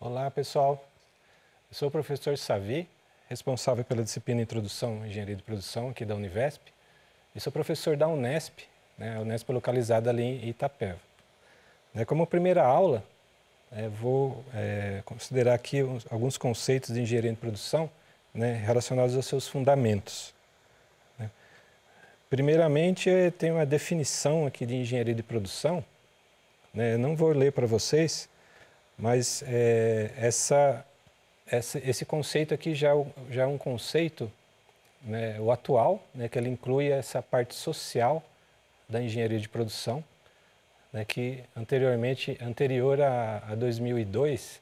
Olá, pessoal. Eu sou o professor Savi, responsável pela disciplina Introdução à Engenharia de Produção aqui da Univesp, e sou professor da Unesp, né, a Unesp localizada ali em Itapeva. Né, como primeira aula, é, vou é, considerar aqui alguns conceitos de engenharia de produção né, relacionados aos seus fundamentos. Primeiramente, tem uma definição aqui de engenharia de produção. Né? não vou ler para vocês, mas é, essa, essa, esse conceito aqui já, é já é um conceito, né, o atual, né, que ele inclui essa parte social da engenharia de produção, né, que anteriormente, anterior a, a 2002,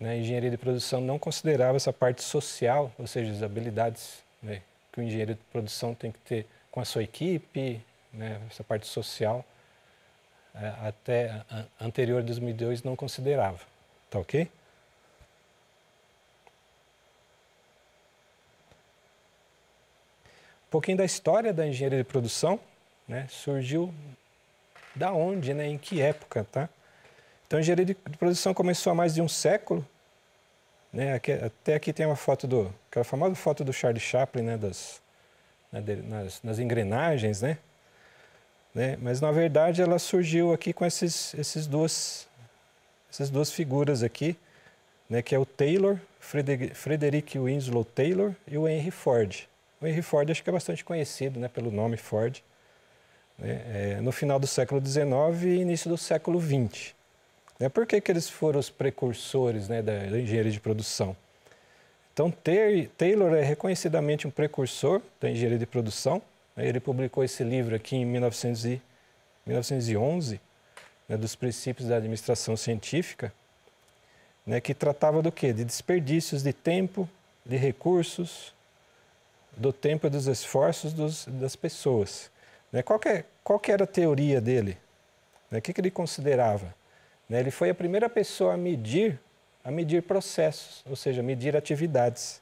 né, a engenharia de produção não considerava essa parte social, ou seja, as habilidades né, que o engenheiro de produção tem que ter com a sua equipe, né, essa parte social, é, até anterior a 2002 não considerava. Tá ok? Um pouquinho da história da engenharia de produção, né? Surgiu da onde, né? Em que época, tá? Então, a engenharia de produção começou há mais de um século, né? Aqui, até aqui tem uma foto do, aquela famosa foto do Charles Chaplin, né? Das, nas, nas engrenagens, né? né? Mas na verdade ela surgiu aqui com esses, esses duas, essas duas figuras aqui, né? Que é o Taylor, Frederick Winslow Taylor e o Henry Ford. O Henry Ford acho que é bastante conhecido, né? Pelo nome Ford. Né? É, no final do século XIX e início do século XX. Né? Por que, que eles foram os precursores né, da, da engenharia de produção? Então, Taylor é reconhecidamente um precursor da engenharia de produção. Né? Ele publicou esse livro aqui em 1911, né, dos princípios da administração científica, né, que tratava do quê? De desperdícios de tempo, de recursos, do tempo e dos esforços dos, das pessoas. Né? Qual, é, qual era a teoria dele? Né? O que, que ele considerava? Né? Ele foi a primeira pessoa a medir a medir processos, ou seja, medir atividades.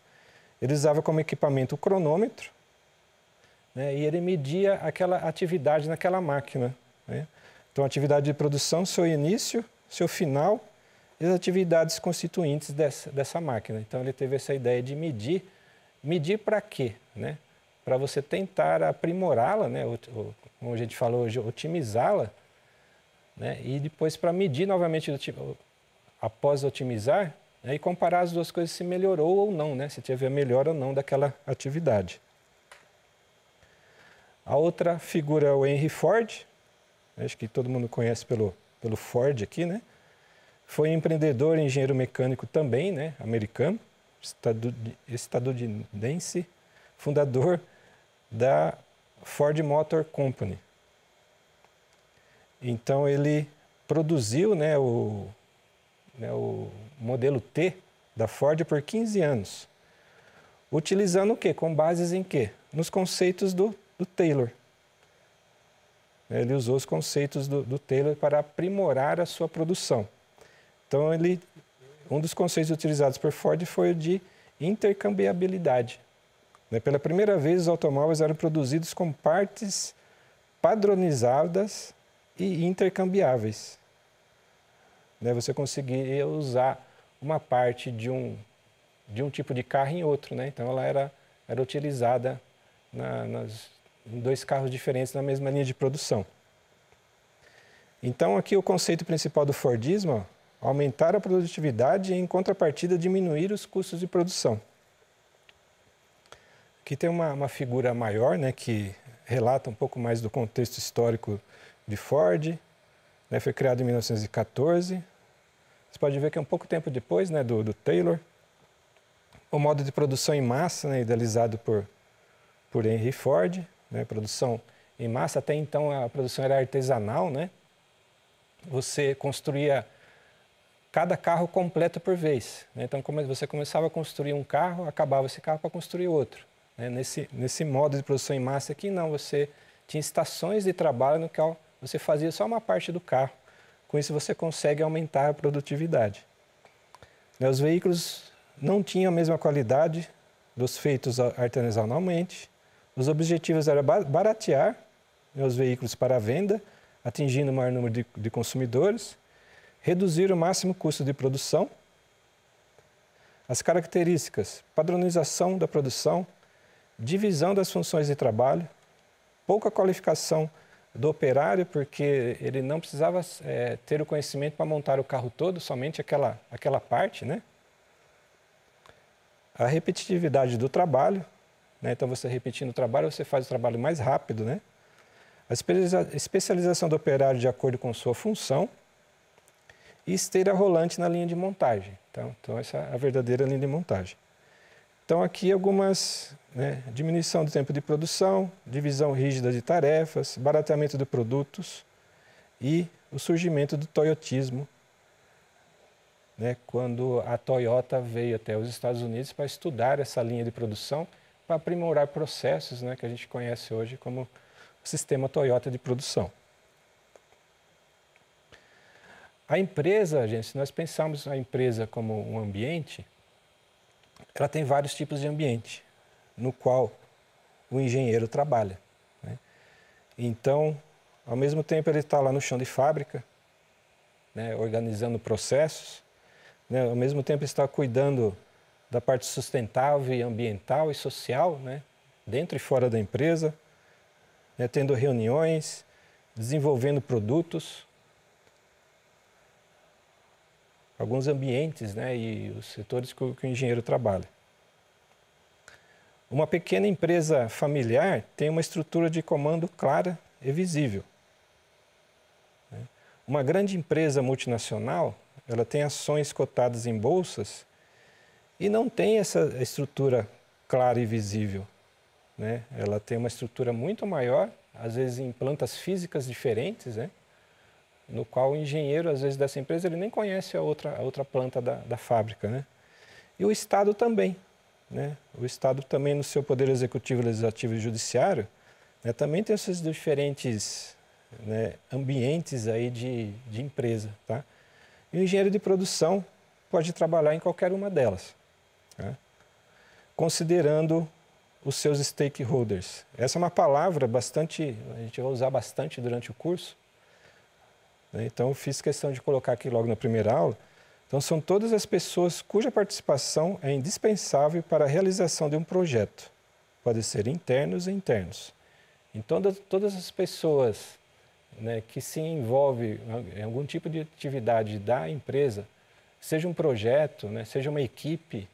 Ele usava como equipamento o cronômetro né, e ele media aquela atividade naquela máquina. Né? Então, atividade de produção, seu início, seu final e as atividades constituintes dessa, dessa máquina. Então, ele teve essa ideia de medir. Medir para quê? Né? Para você tentar aprimorá-la, né? como a gente falou hoje, otimizá-la, né? e depois para medir novamente após otimizar né, e comparar as duas coisas se melhorou ou não, né, se teve a melhora ou não daquela atividade. A outra figura é o Henry Ford, acho que todo mundo conhece pelo, pelo Ford aqui, né? Foi empreendedor e engenheiro mecânico também, né, americano, estadunidense, fundador da Ford Motor Company. Então ele produziu né, o, né, o modelo T da Ford por 15 anos. Utilizando o quê? Com bases em quê? Nos conceitos do, do Taylor. Né, ele usou os conceitos do, do, Taylor para aprimorar a sua produção. Então, ele, um dos conceitos utilizados por Ford foi o de intercambiabilidade. Né, pela primeira vez, os automóveis eram produzidos com partes padronizadas e intercambiáveis né? Você conseguiria usar uma parte de um, de um tipo de carro em outro, né? Então ela era, era utilizada na, nas, em dois carros diferentes na mesma linha de produção. Então aqui o conceito principal do Fordismo, ó, aumentar a produtividade e em contrapartida diminuir os custos de produção. Aqui tem uma, uma figura maior, né, que relata um pouco mais do contexto histórico de Ford, né? Foi criado em 1914. Você pode ver que é um pouco tempo depois né, do, do Taylor. O modo de produção em massa, né, idealizado por, por Henry Ford, né, produção em massa, até então a produção era artesanal, né? Você construía cada carro completo por vez. Né? Então, você começava a construir um carro, acabava esse carro para construir outro. Né? Nesse, nesse modo de produção em massa aqui, não, você tinha estações de trabalho no qual você fazia só uma parte do carro. Com isso, você consegue aumentar a produtividade. Né, os veículos não tinham a mesma qualidade dos feitos artesanalmente. Os objetivos eram baratear né, os veículos para venda, atingindo o maior número de, de consumidores, reduzir o máximo custo de produção. As características, padronização da produção, divisão das funções de trabalho, pouca qualificação do operário, porque ele não precisava é, ter o conhecimento para montar o carro todo, somente aquela, aquela parte, né? A repetitividade do trabalho, né? então você repetindo o trabalho, você faz o trabalho mais rápido, né? A especialização do operário de acordo com sua função e esteira rolante na linha de montagem. Então, então essa é a verdadeira linha de montagem. Então, aqui algumas né, diminuição do tempo de produção, divisão rígida de tarefas, barateamento de produtos e o surgimento do toyotismo, né, quando a Toyota veio até os Estados Unidos para estudar essa linha de produção, para aprimorar processos né, que a gente conhece hoje como o sistema Toyota de produção. A empresa, gente, se nós pensarmos a empresa como um ambiente, ela tem vários tipos de ambiente no qual o engenheiro trabalha. Né? Então, ao mesmo tempo, ele está lá no chão de fábrica, né, organizando processos, né, ao mesmo tempo, está cuidando da parte sustentável e ambiental e social, né, dentro e fora da empresa, né, tendo reuniões, desenvolvendo produtos, alguns ambientes né, e os setores que o, que o engenheiro trabalha. Uma pequena empresa familiar tem uma estrutura de comando clara e visível. Né. Uma grande empresa multinacional, ela tem ações cotadas em bolsas e não tem essa estrutura clara e visível. Né? Ela tem uma estrutura muito maior, às vezes em plantas físicas diferentes, né? no qual o engenheiro, às vezes, dessa empresa, ele nem conhece a outra, a outra planta da, da fábrica. Né? E o Estado também. Né? O Estado também, no seu poder executivo, legislativo e judiciário, né, também tem esses diferentes né, ambientes aí de, de empresa. Tá? E o engenheiro de produção pode trabalhar em qualquer uma delas, né? considerando os seus stakeholders. Essa é uma palavra bastante, a gente vai usar bastante durante o curso, né? Então, fiz questão de colocar aqui logo na primeira aula. Então, são todas as pessoas cuja participação é indispensável para a realização de um projeto. Podem ser internos e internos. Então, todas as pessoas né, que se envolvem em algum tipo de atividade da empresa, seja um projeto, né, seja uma equipe,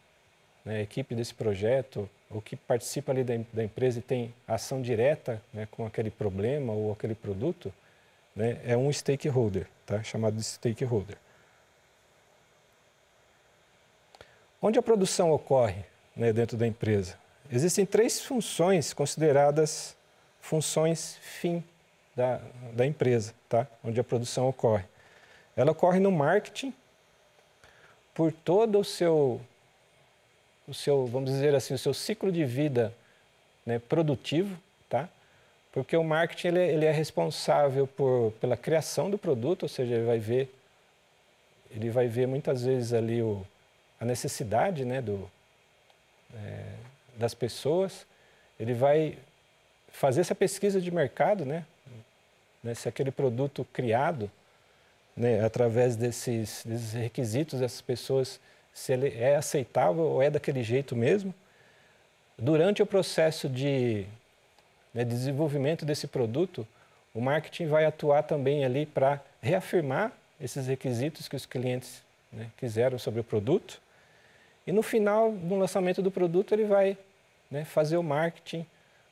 né, equipe desse projeto, ou que participa ali da, da empresa e tem ação direta né, com aquele problema ou aquele produto, né, é um stakeholder, tá? chamado de stakeholder. Onde a produção ocorre né, dentro da empresa? Existem três funções consideradas funções fim da, da empresa, tá? onde a produção ocorre. Ela ocorre no marketing, por todo o seu, o seu vamos dizer assim, o seu ciclo de vida né, produtivo, porque o marketing ele, é, ele é responsável por, pela criação do produto, ou seja, ele vai ver, ele vai ver muitas vezes ali o, a necessidade né, do, é, das pessoas, ele vai fazer essa pesquisa de mercado, né, né se aquele produto criado né, através desses, desses requisitos, dessas pessoas, se ele é aceitável ou é daquele jeito mesmo. Durante o processo de né, desenvolvimento desse produto, o marketing vai atuar também ali para reafirmar esses requisitos que os clientes né, quiseram sobre o produto. E no final do lançamento do produto, ele vai né, fazer o marketing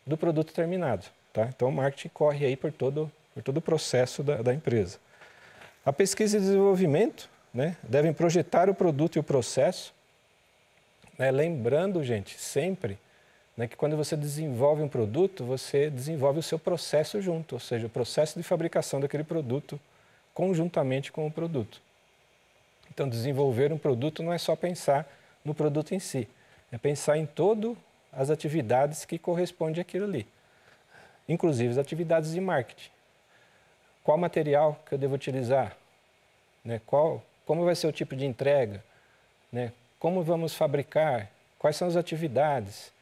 do produto terminado. Tá? Então, o marketing corre aí por todo, por todo o processo da, da empresa. A pesquisa e desenvolvimento né, devem projetar o produto e o processo, né, lembrando, gente, sempre né, que quando você desenvolve um produto, você desenvolve o seu processo junto, ou seja, o processo de fabricação daquele produto conjuntamente com o produto. Então, desenvolver um produto não é só pensar no produto em si, é pensar em todas as atividades que correspondem àquilo ali, inclusive as atividades de marketing. Qual material que eu devo utilizar? Né, qual, como vai ser o tipo de entrega? Né, como vamos fabricar? Quais são as atividades?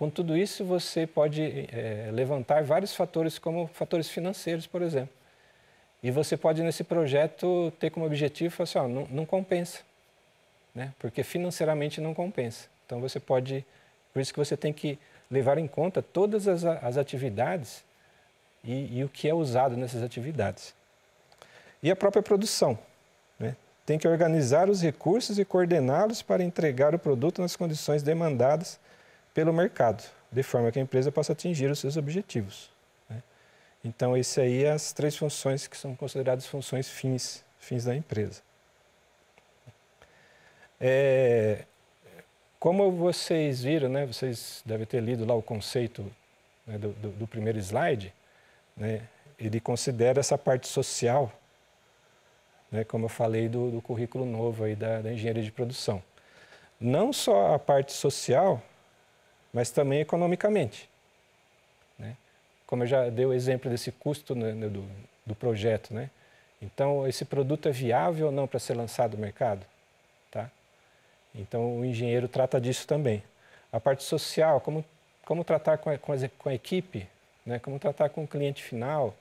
Com tudo isso, você pode é, levantar vários fatores, como fatores financeiros, por exemplo. E você pode, nesse projeto, ter como objetivo, assim, ó, não, não compensa, né? porque financeiramente não compensa. Então, você pode, por isso que você tem que levar em conta todas as, as atividades e, e o que é usado nessas atividades. E a própria produção. Né? Tem que organizar os recursos e coordená-los para entregar o produto nas condições demandadas pelo mercado, de forma que a empresa possa atingir os seus objetivos. Né? Então, esse aí é as três funções que são consideradas funções fins, fins da empresa. É, como vocês viram, né, vocês devem ter lido lá o conceito né, do, do, do, primeiro slide, né, ele considera essa parte social, né, como eu falei do, do currículo novo aí da, da engenharia de produção. Não só a parte social, mas também economicamente. Né? Como eu já dei o exemplo desse custo né, né, do, do projeto, né? Então, esse produto é viável ou não para ser lançado no mercado? Tá? Então, o engenheiro trata disso também. A parte social, como, como tratar com a, com a, com a equipe, né? como tratar com o cliente final,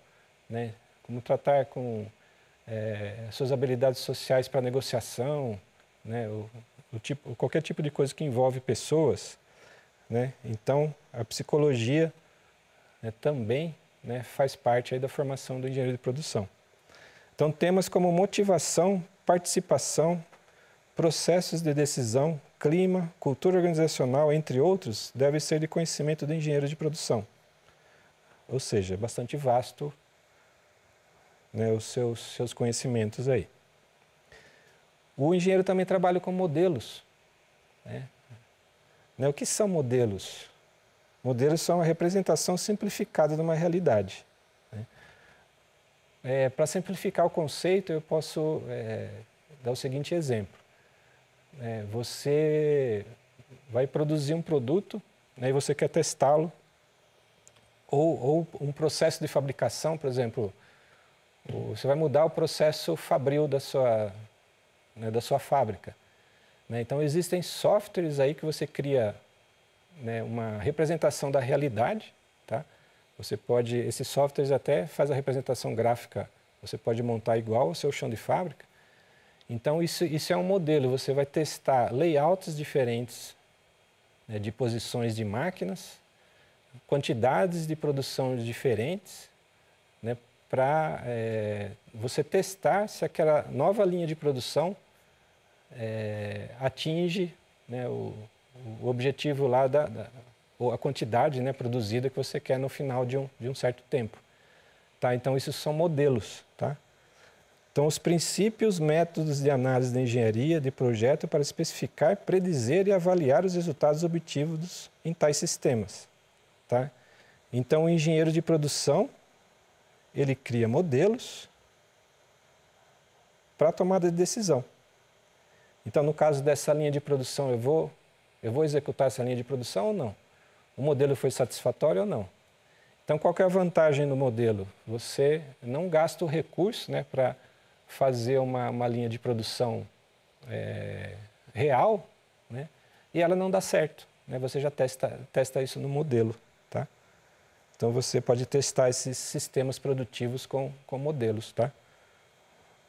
né? como tratar com é, suas habilidades sociais para negociação, né? o, o tipo, qualquer tipo de coisa que envolve pessoas, né? Então, a psicologia né, também né, faz parte da formação do engenheiro de produção. Então, temas como motivação, participação, processos de decisão, clima, cultura organizacional, entre outros, devem ser de conhecimento do engenheiro de produção. Ou seja, é bastante vasto né, os seus, seus conhecimentos aí. O engenheiro também trabalha com modelos. Né? Né? O que são modelos? Modelos são a representação simplificada de uma realidade. Né? É, Para simplificar o conceito, eu posso é, dar o seguinte exemplo. É, você vai produzir um produto né, e você quer testá-lo, ou, ou um processo de fabricação, por exemplo, você vai mudar o processo fabril da sua, né, da sua fábrica. Né? Então, existem softwares aí que você cria né, uma representação da realidade, tá? Você pode, esses softwares até faz a representação gráfica, você pode montar igual ao seu chão de fábrica. Então, isso, isso é um modelo, você vai testar layouts diferentes né, de posições de máquinas, quantidades de produção diferentes, né, para é, eh, você testar se aquela nova linha de produção é, atinge né, o, o, objetivo lá, da, da, ou a quantidade né, produzida que você quer no final de um, de um certo tempo. Tá? Então, isso são modelos. Tá? Então, os princípios, métodos de análise de engenharia de projeto para especificar, predizer e avaliar os resultados obtidos em tais sistemas. Tá? Então, o engenheiro de produção, ele cria modelos para tomada de decisão. Então, no caso dessa linha de produção, eu vou, eu vou executar essa linha de produção ou não? O modelo foi satisfatório ou não? Então, qual é a vantagem do modelo? Você não gasta o recurso né, para fazer uma, uma linha de produção é, real né, e ela não dá certo. Né? Você já testa, testa isso no modelo. Tá? Então, você pode testar esses sistemas produtivos com, com modelos, tá?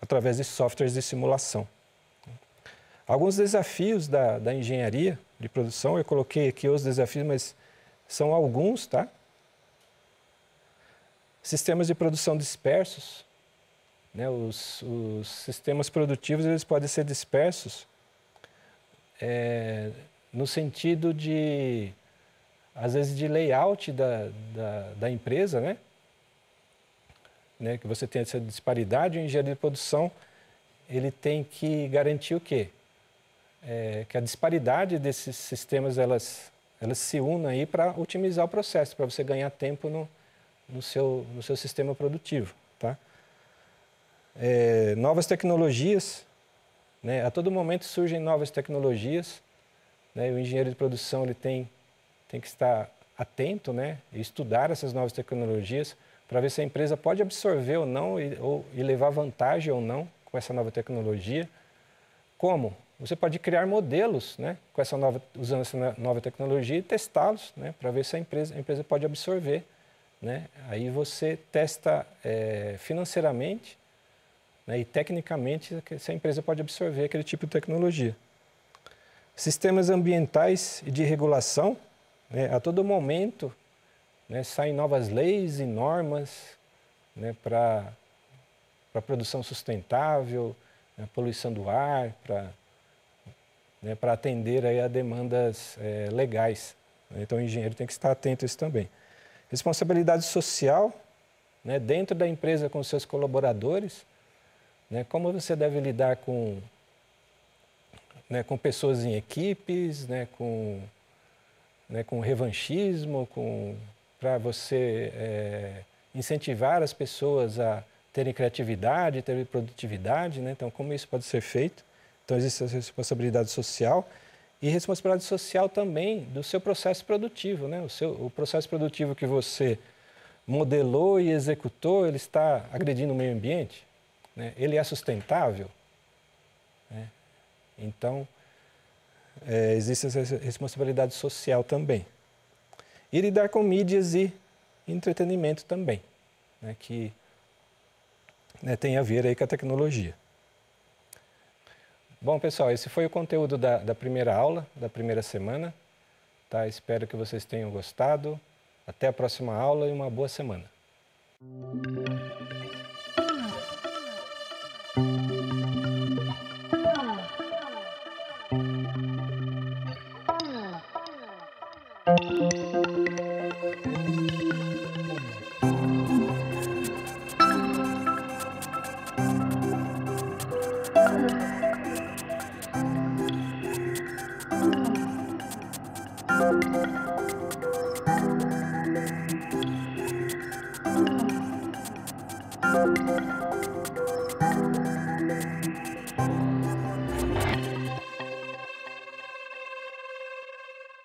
através de softwares de simulação. Alguns desafios da, da engenharia de produção, eu coloquei aqui os desafios, mas são alguns, tá? Sistemas de produção dispersos, né? os, os sistemas produtivos eles podem ser dispersos é, no sentido de, às vezes, de layout da, da, da empresa, né? né? Que você tem essa disparidade, o engenheiro de produção ele tem que garantir o quê? é, que a disparidade desses sistemas elas, elas se unam aí para otimizar o processo, para você ganhar tempo no, no, seu, no seu sistema produtivo. Tá? É, novas tecnologias, né? a todo momento surgem novas tecnologias, né? o engenheiro de produção ele tem, tem que estar atento né? e estudar essas novas tecnologias para ver se a empresa pode absorver ou não e, ou, e levar vantagem ou não com essa nova tecnologia. Como? Você pode criar modelos né, com essa nova, usando essa nova tecnologia e testá-los né, para ver se a empresa, a empresa pode absorver. Né? Aí você testa é, financeiramente né, e tecnicamente se a empresa pode absorver aquele tipo de tecnologia. Sistemas ambientais e de regulação, né, a todo momento né, saem novas leis e normas né, para a produção sustentável, a né, poluição do ar, para né, para atender aí a demandas é, legais. Né? Então, o engenheiro tem que estar atento a isso também. Responsabilidade social, né, dentro da empresa com seus colaboradores, né, como você deve lidar com, né, com pessoas em equipes, né, com, né, com revanchismo, com, para você é, incentivar as pessoas a terem criatividade, terem produtividade. Então, como isso pode ser feito? Então, existe essa responsabilidade social e responsabilidade social também do seu processo produtivo, né? O, seu, o processo produtivo que você modelou e executou, ele está agredindo o meio ambiente? Né? Ele é sustentável? Né? Então, é, existe essa responsabilidade social também. E lidar com mídias e entretenimento também, né? que né, tem a ver aí com a tecnologia. Bom, pessoal, esse foi o conteúdo da, da primeira aula, da primeira semana. Tá? Espero que vocês tenham gostado. Até a próxima aula e uma boa semana. thank you